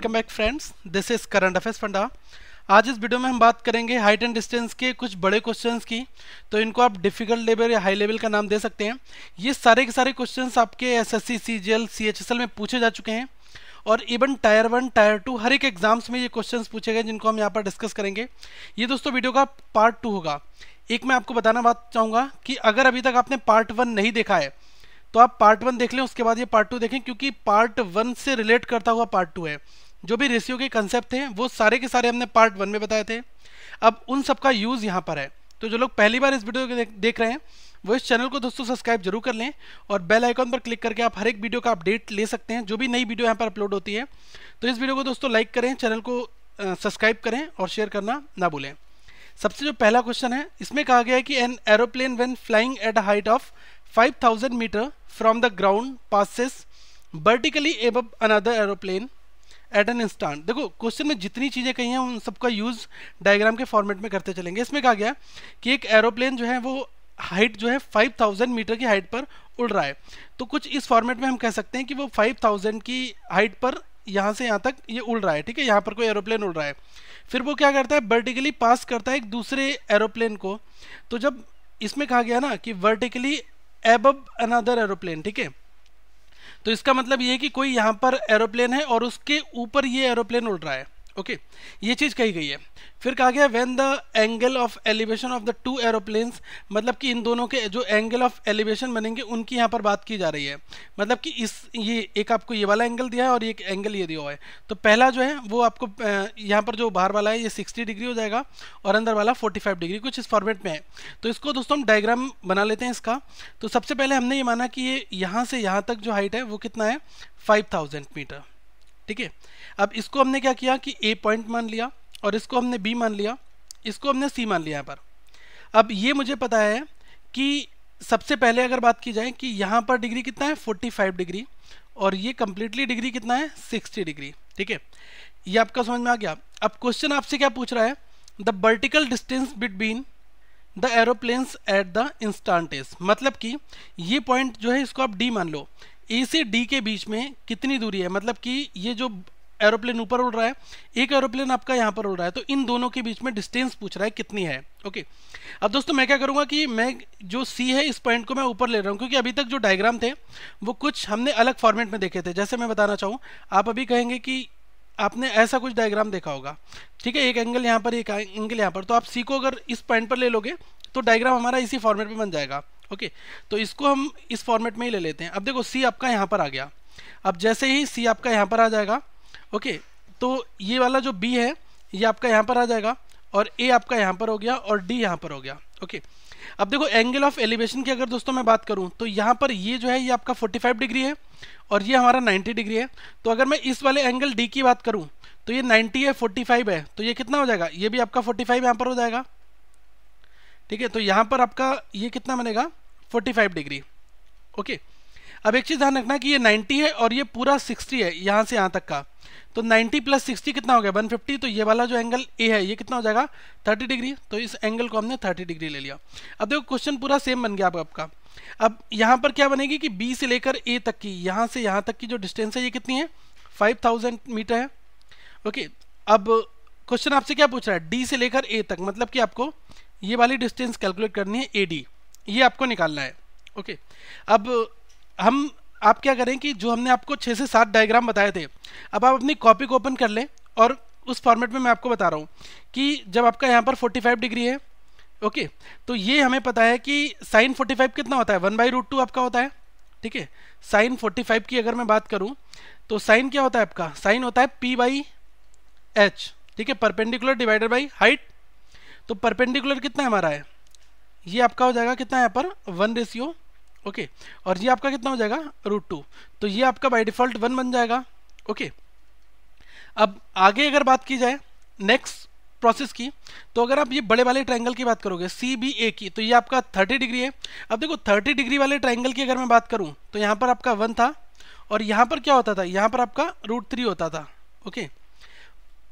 Welcome back friends this is current affairs फंडा आज इस वीडियो में हम बात करेंगे हाइट एंड डिस्टेंस के कुछ बड़े क्वेश्चंस की तो इनको आप डिफिकल्ट लेवल या हाई लेवल का नाम दे सकते हैं ये सारे के सारे क्वेश्चंस आपके एसएससी, सीजीएल, सीएचएसएल में पूछे जा चुके हैं और even tier one tier two हर एक एग्जाम्स में ये क्वेश्चन पूछे गए जिनको हम यहाँ पर डिस्कस करेंगे ये दोस्तों वीडियो का पार्ट टू होगा एक मैं आपको बताना बात चाहूँगा कि अगर अभी तक आपने पार्ट वन नहीं देखा है तो आप पार्ट वन देख लें उसके बाद ये पार्ट टू देखें क्योंकि पार्ट वन से रिलेट करता हुआ पार्ट टू है जो भी रेशियो के कंसेप्ट थे वो सारे के सारे हमने पार्ट वन में बताए थे अब उन सब का यूज़ यहाँ पर है तो जो लोग पहली बार इस वीडियो को देख रहे हैं वो इस चैनल को दोस्तों सब्सक्राइब जरूर कर लें और बेल आइकॉन पर क्लिक करके आप हर एक वीडियो का अपडेट ले सकते हैं जो भी नई वीडियो यहाँ पर अपलोड होती है तो इस वीडियो को दोस्तों लाइक करें चैनल को सब्सक्राइब करें और शेयर करना ना भूलें सबसे जो पहला क्वेश्चन है इसमें कहा गया है कि an aeroplane when flying at a height of 5000 metre from the ground passes vertically above another aeroplane at an instant देखो क्वेश्चन में जितनी चीज़ें कही हैं उन सबका यूज़ डायग्राम के फॉर्मेट में करते चलेंगे इसमें कहा गया कि एक एरोप्लेन जो है वो हाइट जो है 5000 मीटर की हाइट पर उड़ रहा है तो कुछ इस फॉर्मेट में हम कह सकते हैं कि वो 5000 की हाइट पर यहाँ से यहाँ तक ये उड़ रहा है ठीक है यहाँ पर कोई एरोप्लेन उड़ रहा है फिर वो क्या करता है वर्टिकली पास करता है एक दूसरे एरोप्लेन को तो जब इसमें कहा गया ना कि वर्टिकली एबब अनदर एरोप्लेन ठीक है तो इसका मतलब ये है कि कोई यहाँ पर एरोप्लेन है और उसके ऊपर ये एरोप्लेन उड़ रहा है ओके okay, ये चीज़ कही गई है फिर कहा गया when the angle of elevation of the two aeroplanes मतलब कि इन दोनों के जो एंगल ऑफ एलिवेशन बनेंगे उनकी यहाँ पर बात की जा रही है मतलब कि इस ये एक आपको ये वाला एंगल दिया है और एक एंगल ये दिया हुआ है तो पहला जो है वो आपको यहाँ पर जो बाहर वाला है ये सिक्सटी डिग्री हो जाएगा और अंदर वाला फोर्टी फाइव डिग्री कुछ इस फॉर्मेट में है तो इसको दोस्तों हम डायग्राम बना लेते हैं इसका तो सबसे पहले हमने ये माना कि ये यहाँ से यहाँ तक जो हाइट है वो कितना है फाइव मीटर ठीक है अब इसको हमने क्या किया कि ए पॉइंट मान लिया और इसको हमने बी मान लिया इसको हमने सी मान लिया यहाँ पर अब ये मुझे पता है कि सबसे पहले अगर बात की जाए कि यहाँ पर डिग्री कितना है 45 डिग्री और ये कम्प्लीटली डिग्री कितना है 60 डिग्री ठीक है ये आपका समझ में आ गया अब क्वेश्चन आपसे क्या पूछ रहा है the vertical distance between the aeroplanes at the instants मतलब कि ये पॉइंट जो है इसको आप डी मान लो ए से डी के बीच में कितनी दूरी है मतलब कि ये जो एरोप्लेन ऊपर उड़ रहा है एक एरोप्लेन आपका यहाँ पर उड़ रहा है तो इन दोनों के बीच में डिस्टेंस पूछ रहा है कितनी है ओके अब दोस्तों मैं क्या करूँगा कि मैं जो सी है इस पॉइंट को मैं ऊपर ले रहा हूँ क्योंकि अभी तक जो डायग्राम थे वो कुछ हमने अलग फॉर्मेट में देखे थे जैसे मैं बताना चाहूँ आप अभी कहेंगे कि आपने ऐसा कुछ डायग्राम देखा होगा ठीक है एक एंगल यहाँ पर एक एंगल यहाँ पर तो आप सी को अगर इस पॉइंट पर ले लोगे तो डायग्राम हमारा इसी फॉर्मेट में बन जाएगा ओके तो इसको हम इस फॉर्मेट में ही ले लेते हैं अब देखो सी आपका यहाँ पर आ गया अब जैसे ही सी आपका यहाँ पर आ जाएगा ओके तो ये वाला जो बी है ये आपका यहाँ पर आ जाएगा और ए आपका यहाँ पर हो गया और डी यहाँ पर हो गया ओके अब देखो एंगल ऑफ एलिवेशन की अगर दोस्तों मैं बात करूँ तो यहाँ पर ये जो है ये आपका 45 डिग्री है और ये हमारा 90 डिग्री है तो अगर मैं इस वाले एंगल डी की बात करूँ तो ये 90 है 45 है तो ये कितना हो जाएगा ये भी आपका 45 फाइव यहाँ पर हो जाएगा ठीक है तो यहाँ पर आपका ये कितना बनेगा 45 डिग्री ओके अब एक चीज़ ध्यान रखना कि ये 90 है और ये पूरा 60 है यहाँ से यहाँ तक का तो 90 प्लस 60 कितना हो गया 150 तो ये वाला जो एंगल ए है ये कितना हो जाएगा 30 डिग्री तो इस एंगल को हमने 30 डिग्री ले लिया अब देखो क्वेश्चन पूरा सेम बन गया आपका अब यहाँ पर क्या बनेगी कि बी से लेकर ए तक की यहाँ से यहाँ तक की जो डिस्टेंस है ये कितनी है फाइव मीटर है ओके अब क्वेश्चन आपसे क्या पूछ रहा है डी से लेकर ए तक मतलब कि आपको ये वाली डिस्टेंस कैलकुलेट करनी है ए डी ये आपको निकालना है ओके अब हम आप क्या करें कि जो हमने आपको छः से सात डायग्राम बताए थे अब आप अपनी कॉपी को ओपन कर लें और उस फॉर्मेट में मैं आपको बता रहा हूँ कि जब आपका यहाँ पर 45 डिग्री है ओके तो ये हमें पता है कि साइन 45 कितना होता है वन बाई रूट टू आपका होता है ठीक है साइन 45 की अगर मैं बात करूँ तो साइन क्या होता है आपका साइन होता है पी बाई एच ठीक है परपेंडिकुलर डिवाइडेड बाई हाइट तो परपेंडिकुलर कितना हमारा है ये आपका हो जाएगा कितना यहाँ पर वन रेशियो ओके और ये आपका कितना हो जाएगा रूट टू तो ये आपका बाई डिफ़ॉल्ट वन बन जाएगा ओके अब आगे अगर बात की जाए नेक्स्ट प्रोसेस की तो अगर आप ये बड़े वाले ट्रायंगल की बात करोगे सी बी ए की तो ये आपका 30 डिग्री है अब देखो 30 डिग्री वाले ट्रायंगल की अगर मैं बात करूँ तो यहाँ पर आपका वन था और यहाँ पर क्या होता था यहाँ पर आपका रूट थ्री होता था ओके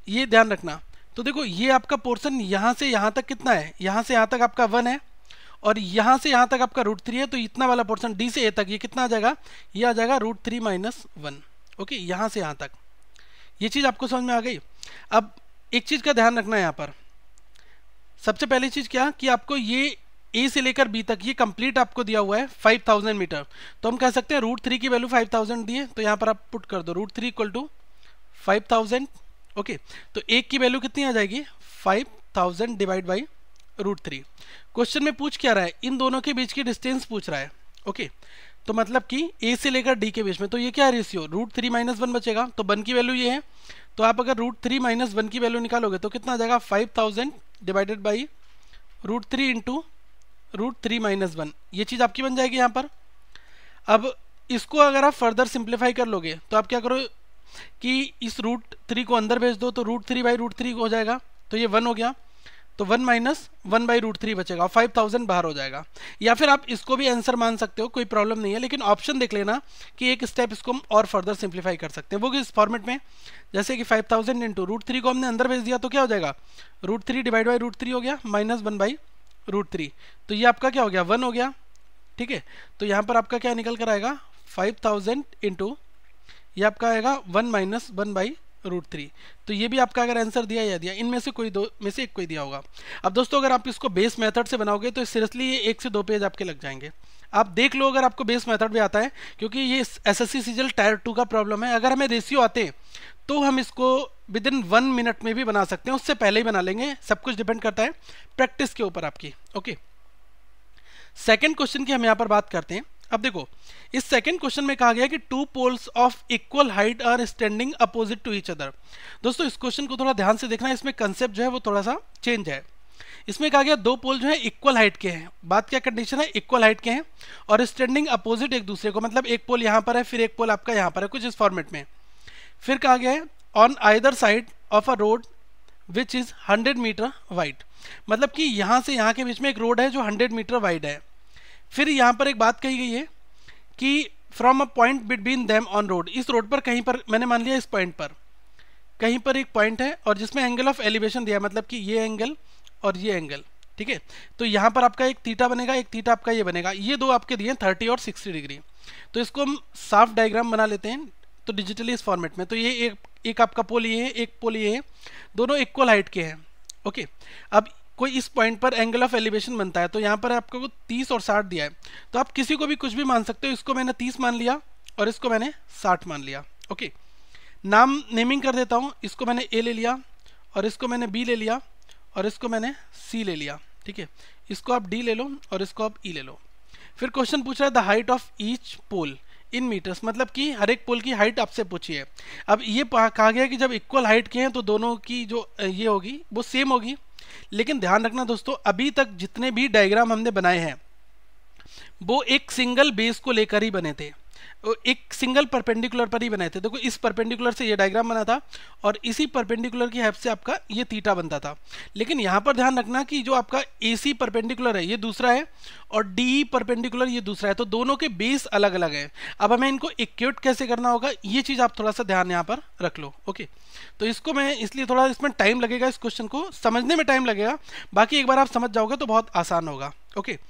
ये ध्यान रखना तो देखो ये आपका पोर्सन यहाँ से यहाँ तक कितना है यहाँ से यहाँ तक आपका वन है और यहाँ से यहाँ तक आपका रूट थ्री है तो इतना वाला पोर्सन डी से ए तक ये कितना आ जाएगा ये आ जाएगा root three minus one okay यहाँ से यहाँ तक ये चीज़ आपको समझ में आ गई अब एक चीज़ का ध्यान रखना है यहाँ पर सबसे पहली चीज़ क्या कि आपको ये ए से लेकर बी तक ये कंप्लीट आपको दिया हुआ है 5000 मीटर तो हम कह सकते हैं रूट थ्री की वैल्यू 5000 थाउजेंड दिए तो यहाँ पर आप पुट कर दो root three equal to five okay तो एक की वैल्यू कितनी आ जाएगी 5000 divide by root three question में पूछ क्या रहा है इन दोनों के बीच की डिस्टेंस पूछ रहा है ओके तो मतलब कि ए से लेकर डी के बीच में तो ये क्या ratio root three minus one बचेगा तो वन की वैल्यू ये है तो आप अगर रूट थ्री माइनस वन की वैल्यू निकालोगे तो कितना आ जाएगा five thousand divided by root three into root three minus one ये चीज़ आपकी बन जाएगी यहाँ पर अब इसको अगर आप फर्दर सिंप्लीफाई कर लोगे तो आप क्या करो कि इस रूट थ्री को अंदर भेज दो तो root three by root three हो जाएगा तो ये वन हो गया तो one minus one by root three बचेगा और फाइव थाउजेंड बाहर हो जाएगा या फिर आप इसको भी आंसर मान सकते हो कोई प्रॉब्लम नहीं है लेकिन ऑप्शन देख लेना कि एक स्टेप इसको हम और फर्दर सिंप्लीफाई कर सकते हैं वो इस फॉर्मेट में जैसे कि five thousand into root three को हमने अंदर भेज दिया तो क्या हो जाएगा root three divide by root three हो गया minus one by root three तो ये आपका क्या हो गया वन हो गया ठीक है तो यहाँ पर आपका क्या निकल कर आएगा फाइव थाउजेंड इंटू ये आपका आएगा one minus one by root three तो ये भी आपका अगर आंसर दिया या दिया इनमें से कोई दो में से एक कोई दिया होगा अब दोस्तों अगर आप इसको बेस मेथड से बनाओगे तो सीरियसली ये एक से दो पेज आपके लग जाएंगे आप देख लो अगर आपको बेस मेथड भी आता है क्योंकि ये S S C GL tier two का प्रॉब्लम है अगर हमें रेशियो आते तो हम इसको विद इन वन मिनट में भी बना सकते हैं उससे पहले ही बना लेंगे सब कुछ डिपेंड करता है प्रैक्टिस के ऊपर आपकी ओके सेकेंड क्वेश्चन की हम यहाँ पर बात करते हैं अब देखो इस सेकंड क्वेश्चन में कहा गया कि two poles of equal height are standing opposite to each other दोस्तों इस क्वेश्चन को थोड़ा ध्यान से देखना इसमें कंसेप्ट जो है वो थोड़ा सा चेंज है इसमें कहा गया दो पोल जो है इक्वल हाइट के हैं बात क्या कंडीशन है इक्वल हाइट के हैं और स्टैंडिंग अपोजिट एक दूसरे को मतलब एक पोल यहाँ पर है फिर एक पोल आपका यहाँ पर है कुछ इस फॉर्मेट में फिर कहा गया है on either side of a road which is hundred metre wide मतलब कि यहाँ से यहाँ के बीच में एक रोड है जो हंड्रेड मीटर वाइड है फिर यहाँ पर एक बात कही गई है कि from a point between them on road इस रोड पर कहीं पर मैंने मान लिया इस पॉइंट पर कहीं पर एक पॉइंट है और जिसमें एंगल ऑफ एलिवेशन दिया मतलब कि ये एंगल और ये एंगल ठीक है तो यहाँ पर आपका एक थीटा बनेगा एक थीटा आपका ये बनेगा ये दो आपके दिए हैं थर्टी और सिक्सटी डिग्री तो इसको हम साफ डायग्राम बना लेते हैं तो डिजिटली इस फॉर्मेट में तो ये एक एक आपका पोल ये है एक पोल ये है दोनों इक्वल हाइट के हैं ओके अब कोई इस पॉइंट पर एंगल ऑफ एलिवेशन बनता है तो यहाँ पर आपको तीस और साठ दिया है तो आप किसी को भी कुछ भी मान सकते हो इसको मैंने तीस मान लिया और इसको मैंने साठ मान लिया ओके नाम नेमिंग कर देता हूँ इसको मैंने ए ले लिया और इसको मैंने बी ले लिया और इसको मैंने सी ले लिया ठीक है इसको आप डी ले लो और इसको आप ई e ले लो फिर क्वेश्चन पूछ रहा है the height of each pole in metres मतलब कि हर एक पोल की हाइट आपसे पूछी है अब ये कहा गया कि जब इक्वल हाइट के हैं तो दोनों की जो ये होगी वो सेम होगी लेकिन ध्यान रखना दोस्तों अभी तक जितने भी डायग्राम हमने बनाए हैं वो एक सिंगल बेस को लेकर ही बने थे एक सिंगल परपेंडिकुलर पर ही बनाए थे देखो इस परपेंडिकुलर से ये डायग्राम बना था और इसी परपेंडिकुलर की हेल्प से आपका ये थीटा बनता था लेकिन यहाँ पर ध्यान रखना कि जो आपका ए सी परपेंडिकुलर है ये दूसरा है और डी ई परपेंडिकुलर ये दूसरा है तो दोनों के बेस अलग अलग है अब हमें इनको इक्यूट कैसे करना होगा ये चीज़ आप थोड़ा सा ध्यान यहाँ पर रख लो ओके तो इसको मैं इसलिए थोड़ा इसमें टाइम लगेगा इस क्वेश्चन को समझने में टाइम लगेगा बाकी एक बार आप समझ जाओगे तो बहुत आसान होगा ओके okay.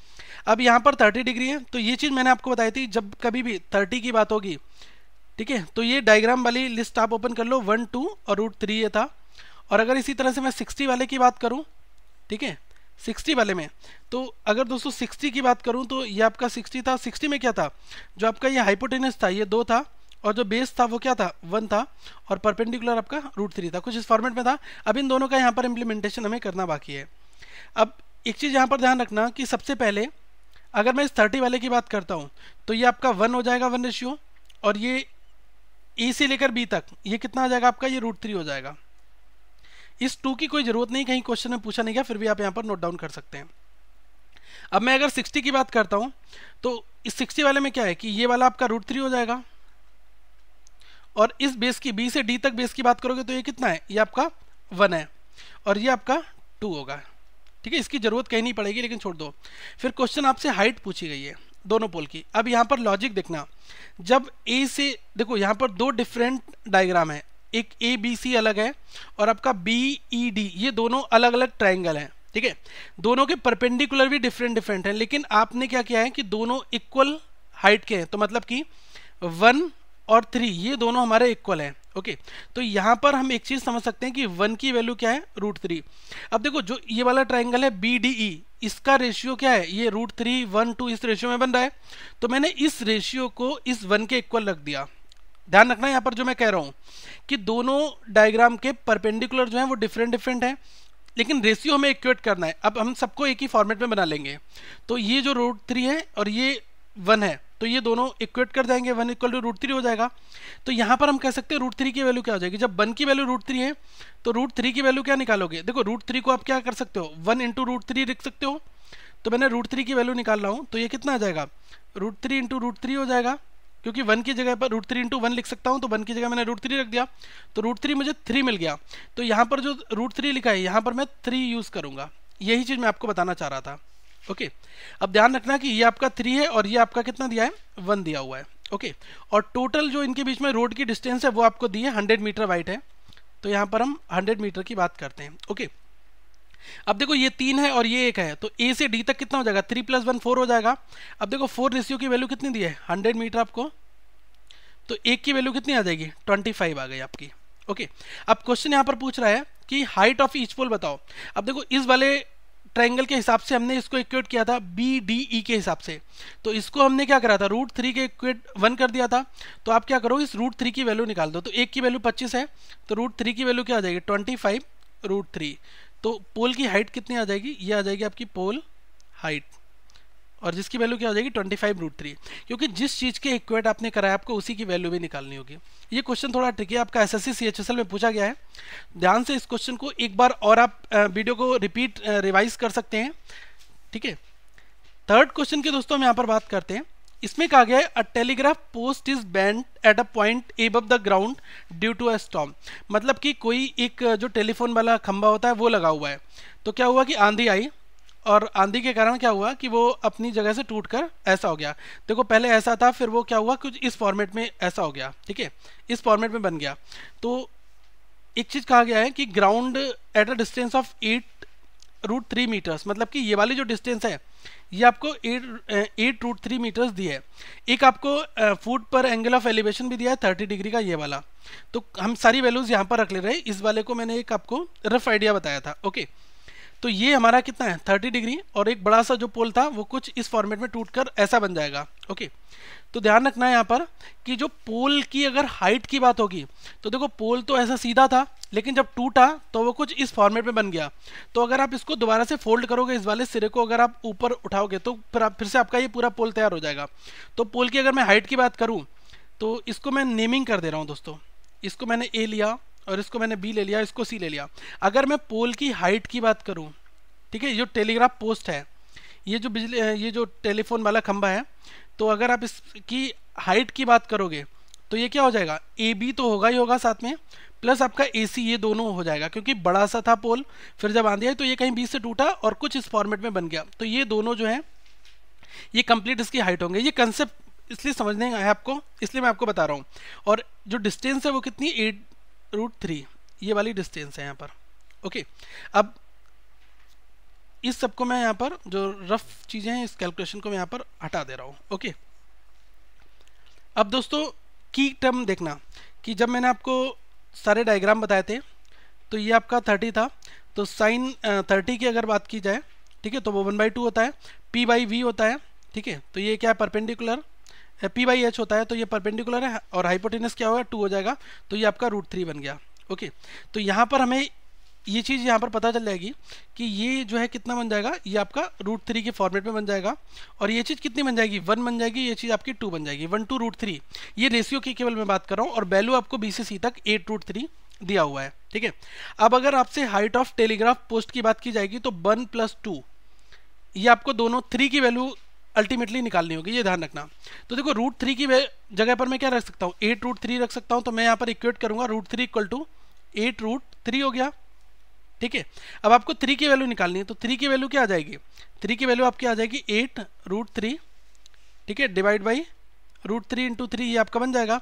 अब यहाँ पर थर्टी डिग्री है तो ये चीज़ मैंने आपको बताई थी जब कभी भी थर्टी की बात होगी ठीक है तो ये डायग्राम वाली लिस्ट आप ओपन कर लो वन टू और रूट थ्री ये था और अगर इसी तरह से मैं सिक्सटी वाले की बात करूँ ठीक है सिक्सटी वाले में तो अगर दोस्तों सिक्सटी की बात करूँ तो ये आपका सिक्सटी था सिक्सटी में क्या था जो आपका ये हाइपोटेनस था ये दो था और जो बेस था वो क्या था वन था और परपेंडिकुलर आपका रूट थ्री था कुछ इस फॉर्मेट में था अब इन दोनों का यहाँ पर इम्प्लीमेंटेशन हमें करना बाकी है अब एक चीज़ यहाँ पर ध्यान रखना कि सबसे पहले अगर मैं इस थर्टी वाले की बात करता हूँ तो ये आपका वन हो जाएगा वन रेशियो और ये ए से लेकर बी तक ये कितना आ जाएगा आपका ये रूट थ्री हो जाएगा इस टू की कोई ज़रूरत नहीं कहीं क्वेश्चन में पूछा नहीं गया फिर भी आप यहाँ पर नोट डाउन कर सकते हैं अब मैं अगर सिक्सटी की बात करता हूँ तो इस सिक्सटी वाले में क्या है कि ये वाला आपका रूट थ्री हो जाएगा और इस बेस की बी से डी तक बेस की बात करोगे तो ये कितना है ये आपका वन है और ये आपका टू होगा ठीक है इसकी जरूरत कहीं नहीं पड़ेगी लेकिन छोड़ दो फिर क्वेश्चन आपसे हाइट पूछी गई है दोनों पोल की अब यहाँ पर लॉजिक देखना जब ए से देखो यहाँ पर दो डिफरेंट डायग्राम है एक ए बी सी अलग है और आपका बी ई डी ये दोनों अलग अलग ट्राइंगल हैं ठीक है दोनों के परपेंडिकुलर भी डिफरेंट डिफरेंट हैं लेकिन आपने क्या किया है कि दोनों इक्वल हाइट के हैं तो मतलब कि वन और थ्री ये दोनों हमारे इक्वल हैं ओके तो यहाँ पर हम एक चीज़ समझ सकते हैं कि वन की वैल्यू क्या है रूट थ्री अब देखो जो ये वाला ट्राइंगल है बी डी ई इसका रेशियो क्या है ये रूट थ्री वन टू इस रेशियो में बन रहा है तो मैंने इस रेशियो को इस वन के इक्वल रख दिया ध्यान रखना यहाँ पर जो मैं कह रहा हूँ कि दोनों डायग्राम के परपेंडिकुलर जो हैं वो डिफरेंट डिफरेंट हैं लेकिन रेशियो हमें इक्वेट करना है अब हम सबको एक ही फॉर्मेट में बना लेंगे तो ये जो रूट थ्री है और ये वन है तो ये दोनों इक्वेट कर जाएंगे one equal to root three हो जाएगा तो यहाँ पर हम कह सकते हैं रूट थ्री की वैल्यू क्या हो जाएगी जब वन की वैल्यू रूट थ्री है तो रूट थ्री की वैल्यू क्या निकालोगे देखो रूट थ्री को आप क्या कर सकते हो वन इंटू रूट थ्री लिख सकते हो तो मैंने रूट थ्री की वैल्यू निकाल रहा हूँ तो ये कितना आ जाएगा root three into root three हो जाएगा क्योंकि वन की जगह पर रूट थ्री इंटू वन लिख सकता हूँ तो वन की जगह मैंने रूट थ्री रख दिया तो रूट थ्री मुझे थ्री मिल गया तो यहाँ पर जो रूट थ्री लिखा है यहाँ पर मैं थ्री यूज़ करूँगा यही चीज़ मैं आपको बताना चाह रहा था ओके अब ध्यान रखना कि ये आपका थ्री है और ये आपका कितना दिया है वन दिया हुआ है ओके और टोटल जो इनके बीच में रोड की डिस्टेंस है वो आपको दी है हंड्रेड मीटर वाइट है तो यहाँ पर हम हंड्रेड मीटर की बात करते हैं ओके अब देखो ये तीन है और ये एक है तो ए से डी तक कितना हो जाएगा थ्री प्लस वन फोर हो जाएगा अब देखो फोर रेशियो की वैल्यू कितनी दी है हंड्रेड मीटर आपको तो एक की वैल्यू कितनी आ जाएगी ट्वेंटी फाइव आ गई आपकी ओके अब क्वेश्चन यहाँ पर पूछ रहा है कि हाइट ऑफ ईच पोल बताओ अब देखो इस वाले ट्रायंगल के हिसाब से हमने इसको इक्वेट किया था बी डी ई के हिसाब से तो इसको हमने क्या करा था रूट थ्री के इक्वेट वन कर दिया था तो आप क्या करो इस रूट थ्री की वैल्यू निकाल दो तो एक की वैल्यू पच्चीस है तो रूट थ्री की वैल्यू क्या आ जाएगी ट्वेंटी फाइव रूट थ्री तो पोल की हाइट कितनी आ जाएगी ये आ जाएगी आपकी पोल हाइट और जिसकी वैल्यू क्या हो जाएगी ट्वेंटी फाइव रूट थ्री क्योंकि जिस चीज़ के इक्वेट आपने कराया आपको उसी की वैल्यू भी निकालनी होगी ये क्वेश्चन थोड़ा ट्रिकी है आपका एसएससी सीएचएसएल में पूछा गया है ध्यान से इस क्वेश्चन को एक बार और आप वीडियो को रिपीट रिवाइज कर सकते हैं ठीक है थर्ड क्वेश्चन की दोस्तों हम यहाँ पर बात करते हैं इसमें कहा गया है a telegraph post is bent at a point above the ground due to a storm मतलब कि कोई एक जो टेलीफोन वाला खंबा होता है वो लगा हुआ है तो क्या हुआ कि आंधी आई और आंधी के कारण क्या हुआ कि वो अपनी जगह से टूट कर ऐसा हो गया देखो पहले ऐसा था फिर वो क्या हुआ कुछ इस फॉर्मेट में ऐसा हो गया ठीक है इस फॉर्मेट में बन गया तो एक चीज़ कहा गया है कि ground at a distance of eight root three metres मतलब कि ये वाली जो डिस्टेंस है ये आपको eight eight root three metres दिए है एक आपको फुट पर एंगल ऑफ एलिवेशन भी दिया है थर्टी डिग्री का ये वाला तो हम सारी वैल्यूज़ यहाँ पर रख ले रहे हैं इस वाले को मैंने एक आपको रफ आइडिया बताया था ओके okay. तो ये हमारा कितना है 30 डिग्री और एक बड़ा सा जो पोल था वो कुछ इस फॉर्मेट में टूट कर ऐसा बन जाएगा ओके तो ध्यान रखना है यहाँ पर कि जो पोल की अगर हाइट की बात होगी तो देखो पोल तो ऐसा सीधा था लेकिन जब टूटा तो वो कुछ इस फॉर्मेट में बन गया तो अगर आप इसको दोबारा से फोल्ड करोगे इस वाले सिरे को अगर आप ऊपर उठाओगे तो फिर आप फिर से आपका ये पूरा पोल तैयार हो जाएगा तो पोल की अगर मैं हाइट की बात करूँ तो इसको मैं नेमिंग कर दे रहा हूँ दोस्तों इसको मैंने ए लिया और इसको मैंने बी ले लिया इसको सी ले लिया अगर मैं पोल की हाइट की बात करूँ ठीक है जो टेलीग्राफ पोस्ट है ये जो बिजली ये जो टेलीफोन वाला खंबा है तो अगर आप इसकी हाइट की बात करोगे तो ये क्या हो जाएगा ए बी तो होगा ही होगा साथ में प्लस आपका ए सी ये दोनों हो जाएगा क्योंकि बड़ा सा था पोल फिर जब आंधी आई तो ये कहीं बीच से टूटा और कुछ इस फॉर्मेट में बन गया तो ये दोनों जो है ये कंप्लीट इसकी हाइट होंगे ये कंसेप्ट इसलिए समझने आया आपको इसलिए मैं आपको बता रहा हूँ और जो डिस्टेंस है वो कितनी एट रूट थ्री ये वाली डिस्टेंस है यहाँ पर ओके अब इस सबको मैं यहाँ पर जो रफ चीज़ें हैं इस कैलकुलेशन को मैं यहाँ पर हटा दे रहा हूँ ओके अब दोस्तों की टर्म देखना कि जब मैंने आपको सारे डायग्राम बताए थे तो ये आपका थर्टी था तो साइन थर्टी की अगर बात की जाए ठीक है तो वो वन बाई टू होता है पी बाई वी होता है ठीक है तो ये क्या है परपेंडिकुलर पी बाई एच होता है तो ये परपेंडिकुलर है और हाइपोटेनस क्या होगा टू हो जाएगा तो ये आपका रूट थ्री बन गया ओके तो यहाँ पर हमें ये चीज़ यहाँ पर पता चल जाएगी कि ये जो है कितना बन जाएगा ये आपका रूट थ्री के फॉर्मेट में बन जाएगा और ये चीज़ कितनी बन जाएगी वन बन जाएगी ये चीज़ आपकी टू बन जाएगी वन टू रूट थ्री ये रेशियो की केवल मैं बात कर रहा हूँ और वैल्यू आपको बी सी सी तक एट रूट थ्री दिया हुआ है ठीक है अब अगर आपसे हाइट ऑफ टेलीग्राफ पोस्ट की बात की जाएगी तो वन प्लस टू ये आपको दोनों थ्री की वैल्यू अल्टीमेटली निकालनी होगी ये ध्यान रखना तो देखो रूट थ्री की जगह पर मैं क्या रख सकता हूँ एट रूट थ्री रख सकता हूँ तो मैं यहाँ पर इक्वेट करूँगा root three equal to eight root three हो गया ठीक है अब आपको थ्री की वैल्यू निकालनी है तो थ्री की वैल्यू क्या आ जाएगी थ्री की वैल्यू आपकी आ जाएगी एट रूट थ्री ठीक है divide by root three into three ये आपका बन जाएगा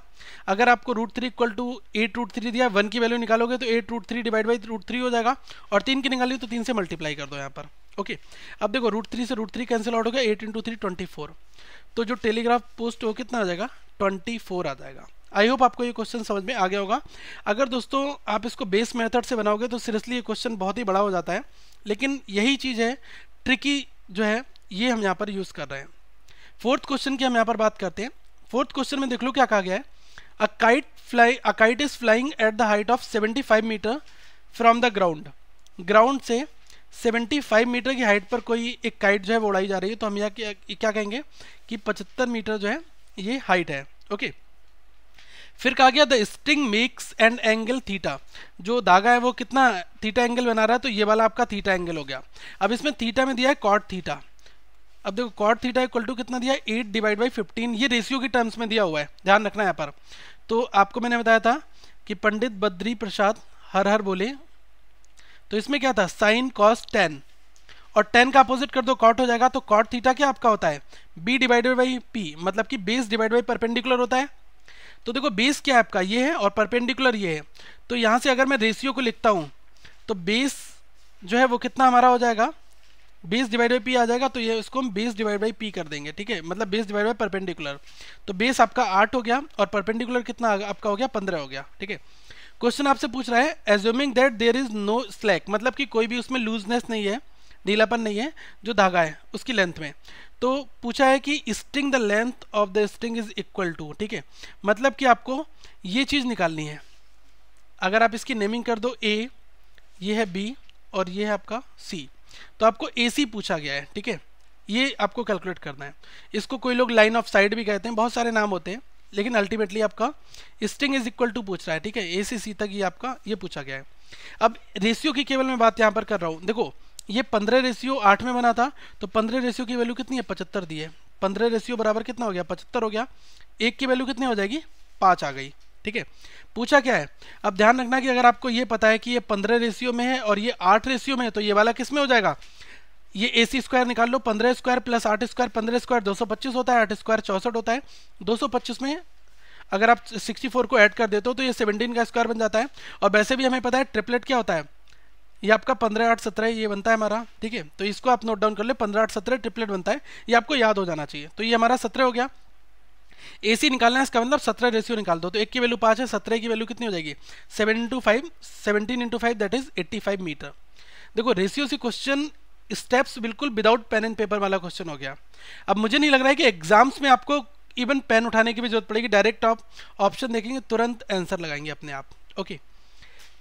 अगर आपको root three equal to eight root three दिया वन की वैल्यू निकालोगे तो eight root three divide by root three हो जाएगा और तीन की निकाली तो तीन से मल्टीप्लाई कर दो यहाँ पर ओके अब देखो रूट थ्री से रूट थ्री कैंसिल आउट हो गया eight into three twenty four तो जो टेलीग्राफ पोस्ट हो कितना आ जाएगा ट्वेंटी फोर आ जाएगा आई होप आपको ये क्वेश्चन समझ में आ गया होगा अगर दोस्तों आप इसको बेस मेथड से बनाओगे तो सीरियसली ये क्वेश्चन बहुत ही बड़ा हो जाता है लेकिन यही चीज़ है ट्रिकी जो है ये हम यहाँ पर यूज़ कर रहे हैं फोर्थ क्वेश्चन की हम यहाँ पर बात करते हैं फोर्थ क्वेश्चन में देख लो क्या कहा गया है a kite fly a kite is flying at the height of five metre from the ground ground से 75 मीटर की हाइट पर कोई एक काइट जो है वो उड़ाई जा रही है तो हम यहाँ क्या, कहेंगे कि 75 मीटर जो है ये हाइट है ओके फिर कहा गया the string makes and angle theta जो धागा है वो कितना थीटा एंगल बना रहा है तो ये वाला आपका थीटा एंगल हो गया अब इसमें थीटा में दिया है कॉट थीटा अब देखो कॉट थीटा इक्वल टू कितना दिया है एट डिवाइड बाई फिफ्टीन ये रेशियो के टर्म्स में दिया हुआ है ध्यान रखना यहाँ पर तो आपको मैंने बताया था कि पंडित बद्री प्रसाद हर हर बोले तो इसमें क्या था साइन कॉस टेन और टेन का अपोजिट कर दो कॉट हो जाएगा तो कॉट थीटा क्या आपका होता है बी डिवाइडेड बाई पी मतलब कि बेस डिवाइड बाई परपेंडिकुलर होता है तो देखो बेस क्या है आपका ये है और परपेंडिकुलर ये है तो यहाँ से अगर मैं रेशियो को लिखता हूँ तो बेस जो है वो कितना हमारा हो जाएगा बेस डिवाइड बाई पी आ जाएगा तो ये इसको हम बेस डिवाइड बाई पी कर देंगे ठीक है मतलब बेस डिवाइड बाई परपेंडिकुलर तो बेस आपका आठ हो गया और परपेंडिकुलर कितना आपका हो गया पंद्रह हो गया ठीक है क्वेश्चन आपसे पूछ रहा है assuming that there is no slack मतलब कि कोई भी उसमें लूजनेस नहीं है ढीलापन नहीं है जो धागा है उसकी लेंथ में तो पूछा है कि string the length of the string is equal to ठीक है मतलब कि आपको ये चीज़ निकालनी है अगर आप इसकी नेमिंग कर दो ए ये है बी और ये है आपका सी तो आपको ए सी पूछा गया है ठीक है ये आपको कैलकुलेट करना है इसको कोई लोग लाइन ऑफ साइड भी कहते हैं बहुत सारे नाम होते हैं लेकिन अल्टीमेटली आपका स्ट्रिंग इज इक्वल टू पूछ रहा है ठीक है ए से सी तक ये आपका ये पूछा गया है अब रेशियो की केवल मैं बात यहाँ पर कर रहा हूँ देखो ये पंद्रह रेशियो आठ में बना था तो पंद्रह रेशियो की वैल्यू कितनी है पचहत्तर दी है पंद्रह रेशियो बराबर कितना हो गया पचहत्तर हो गया एक की वैल्यू कितनी हो जाएगी पाँच आ गई ठीक है पूछा क्या है अब ध्यान रखना कि अगर आपको ये पता है कि ये पंद्रह रेशियो में है और ये आठ रेशियो में है तो ये वाला किस में हो जाएगा ये ए सी स्क्वायर निकाल लो पंद्रह स्क्वायर प्लस आठ स्क्वायर पंद्रह स्क्वायर दो सौ पच्चीस होता है आठ स्क्वायर चौसठ होता है दो सौ पच्चीस में अगर आप सिक्सटी फोर को ऐड कर देते हो तो ये सेवनटीन का स्क्वायर बन जाता है और वैसे भी हमें पता है ट्रिपलेट क्या होता है ये आपका पंद्रह आठ सत्रह ये बनता है हमारा ठीक है तो इसको आप नोट डाउन कर ले पंद्रह आठ सत्रह ट्रिपलेट बनता है ये आपको याद हो जाना चाहिए तो ये हमारा सत्रह हो गया ए सी निकालना है इसका मतलब सत्रह रेशियो निकाल दो तो एक की वैल्यू पाँच है सत्रह की वैल्यू कितनी हो जाएगी seven into five seventeen into five that is eighty five meter देखो रेशियो से क्वेश्चन स्टेप्स बिल्कुल विदाउट पेन एंड पेपर वाला क्वेश्चन हो गया अब मुझे नहीं लग रहा है कि एग्जाम्स में आपको इवन पेन उठाने की भी जरूरत पड़ेगी डायरेक्ट आप ऑप्शन देखेंगे तुरंत आंसर लगाएंगे अपने आप ओके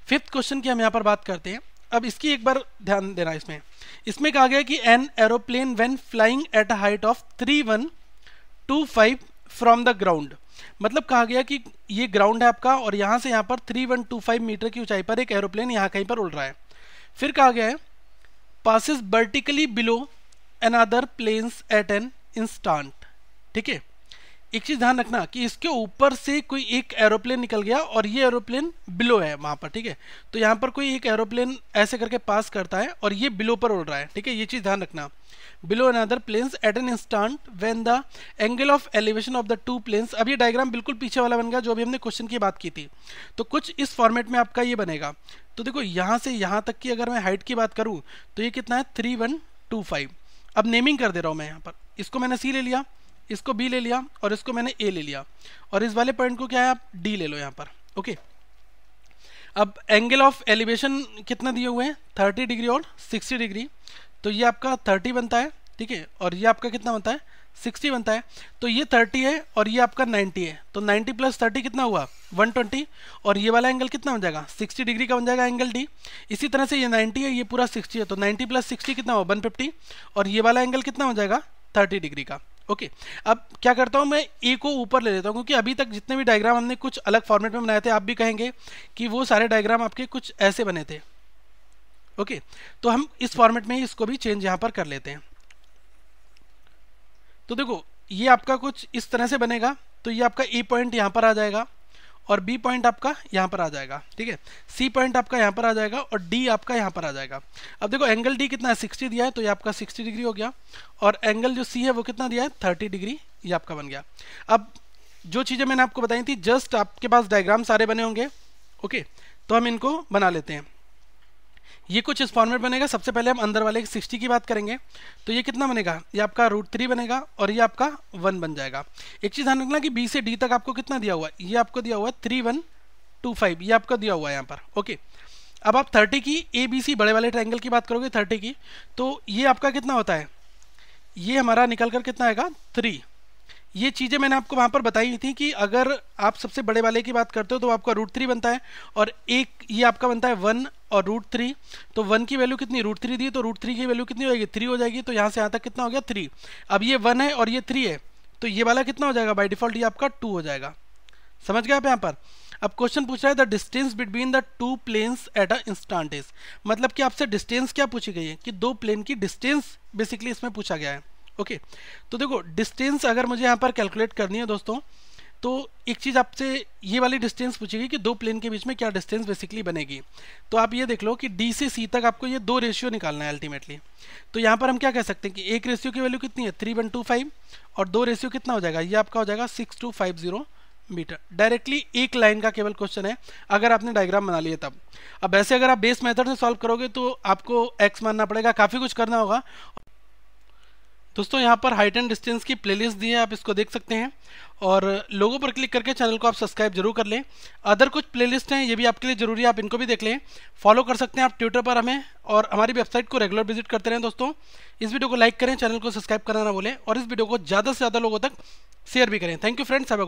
फिफ्थ क्वेश्चन की हम यहाँ पर बात करते हैं अब इसकी एक बार ध्यान देना इसमें इसमें कहा गया कि an aeroplane when flying at a height of three one two five from the ground मतलब कहा गया कि ये ग्राउंड है आपका और यहाँ से यहाँ पर three one two five meter की ऊंचाई पर एक एरोप्लेन यहाँ कहीं पर उड़ रहा है फिर कहा गया है passes vertically below another planes at an instant ठीक है एक चीज ध्यान रखना कि इसके ऊपर से कोई एक एरोप्लेन निकल गया और ये एरोप्लेन बिलो है वहां पर ठीक है तो यहां पर कोई एक एरोप्लेन ऐसे करके पास करता है और ये बिलो पर उड़ रहा है ठीक है ये चीज ध्यान रखना below another planes at an instant when the angle of elevation of the two planes अब ये डायग्राम बिल्कुल पीछे वाला बन गया जो अभी हमने क्वेश्चन की बात की थी तो कुछ इस फॉर्मेट में आपका ये बनेगा तो देखो यहां से यहां तक की अगर मैं हाइट की बात करूं तो ये कितना है थ्री वन टू फाइव अब नेमिंग कर दे रहा हूं मैं यहां पर इसको मैंने सी ले लिया इसको बी ले लिया और इसको मैंने ए ले लिया और इस वाले पॉइंट को क्या है आप डी ले लो यहाँ पर ओके अब एंगल ऑफ एलिवेशन कितना दिए हुए हैं थर्टी डिग्री और सिक्सटी डिग्री तो ये आपका थर्टी बनता है ठीक है और ये आपका कितना बनता है सिक्सटी बनता है तो ये थर्टी है और ये आपका नाइन्टी है तो नाइन्टी प्लस थर्टी कितना हुआ वन ट्वेंटी और ये वाला एंगल कितना बन जाएगा सिक्सटी डिग्री का बन जाएगा एंगल डी इसी तरह से ये नाइन्टी है ये पूरा सिक्सटी है तो नाइन्टी प्लस सिक्सटी कितना हुआ वन फिफ्टी और ये वाला एंगल कितना हो जाएगा थर्टी डिग्री का ओके okay. अब क्या करता हूँ मैं ए को ऊपर ले लेता हूँ क्योंकि अभी तक जितने भी डायग्राम हमने कुछ अलग फॉर्मेट में बनाए थे आप भी कहेंगे कि वो सारे डायग्राम आपके कुछ ऐसे बने थे ओके okay. तो हम इस फॉर्मेट में ही इसको भी चेंज यहाँ पर कर लेते हैं तो देखो ये आपका कुछ इस तरह से बनेगा तो ये आपका ए पॉइंट यहाँ पर आ जाएगा और बी पॉइंट आपका यहाँ पर आ जाएगा ठीक है सी पॉइंट आपका यहाँ पर आ जाएगा और डी आपका यहाँ पर आ जाएगा अब देखो एंगल डी कितना है सिक्सटी दिया है तो ये आपका सिक्सटी डिग्री हो गया और एंगल जो सी है वो कितना दिया है थर्टी डिग्री ये आपका बन गया अब जो चीज़ें मैंने आपको बताई थी जस्ट आपके पास डायग्राम सारे बने होंगे ओके तो हम इनको बना लेते हैं ये कुछ इस फॉर्मेट बनेगा सबसे पहले हम अंदर वाले सिक्सटी की बात करेंगे तो ये कितना बनेगा ये आपका रूट थ्री बनेगा और ये आपका वन बन जाएगा एक चीज़ ध्यान रखना कि बी से डी तक आपको कितना दिया हुआ है ये आपको दिया हुआ है थ्री वन टू फाइव ये आपका दिया हुआ है यहाँ पर ओके अब आप थर्टी की ए बी सी बड़े वाले ट्राइंगल की बात करोगे थर्टी की तो ये आपका कितना होता है ये हमारा निकल कर कितना आएगा थ्री ये चीज़ें मैंने आपको वहाँ पर बताई हुई थी कि अगर आप सबसे बड़े वाले की बात करते हो तो आपका रूट थ्री बनता है और एक ये आपका बनता है वन और रूट थ्री तो वन की वैल्यू कितनी रूट थ्री दी तो रूट थ्री की वैल्यू कितनी होगी थ्री हो जाएगी तो यहाँ से यहाँ तक कितना हो गया थ्री अब ये वन है और ये थ्री है तो ये वाला कितना हो जाएगा बाई डिफॉल्ट ये आपका टू हो जाएगा समझ गए आप यहाँ पर अब क्वेश्चन पूछ रहा है the distance between the two planes at a instant मतलब कि आपसे डिस्टेंस क्या पूछी गई है कि दो प्लेन की डिस्टेंस बेसिकली इसमें पूछा गया है ओके तो देखो डिस्टेंस अगर मुझे यहाँ पर कैलकुलेट करनी है दोस्तों तो एक चीज़ आपसे ये वाली डिस्टेंस पूछेगी कि दो प्लेन के बीच में क्या डिस्टेंस बेसिकली बनेगी तो आप ये देख लो कि डी से सी तक आपको ये दो रेशियो निकालना है अल्टीमेटली तो यहाँ पर हम क्या कह सकते हैं कि एक रेशियो की वैल्यू कितनी है थ्री वन टू फाइव और दो रेशियो कितना हो जाएगा ये आपका हो जाएगा six two five zero meter directly एक लाइन का केवल क्वेश्चन है अगर आपने डायग्राम बना लिया तब अब ऐसे अगर आप बेस मेथड से सॉल्व करोगे तो आपको एक्स मानना पड़ेगा काफ़ी कुछ करना होगा दोस्तों यहाँ पर हाइट एंड डिस्टेंस की प्लेलिस्ट दी है आप इसको देख सकते हैं और लोगों पर क्लिक करके चैनल को आप सब्सक्राइब जरूर कर लें अदर कुछ प्लेलिस्ट हैं ये भी आपके लिए ज़रूरी है आप इनको भी देख लें फॉलो कर सकते हैं आप ट्विटर पर हमें और हमारी वेबसाइट को रेगुलर विजिट करते रहें दोस्तों इस वीडियो को लाइक करें चैनल को सब्सक्राइब करना ना बोलें और इस वीडियो को ज़्यादा से ज़्यादा लोगों तक शेयर भी करें thank you friends have good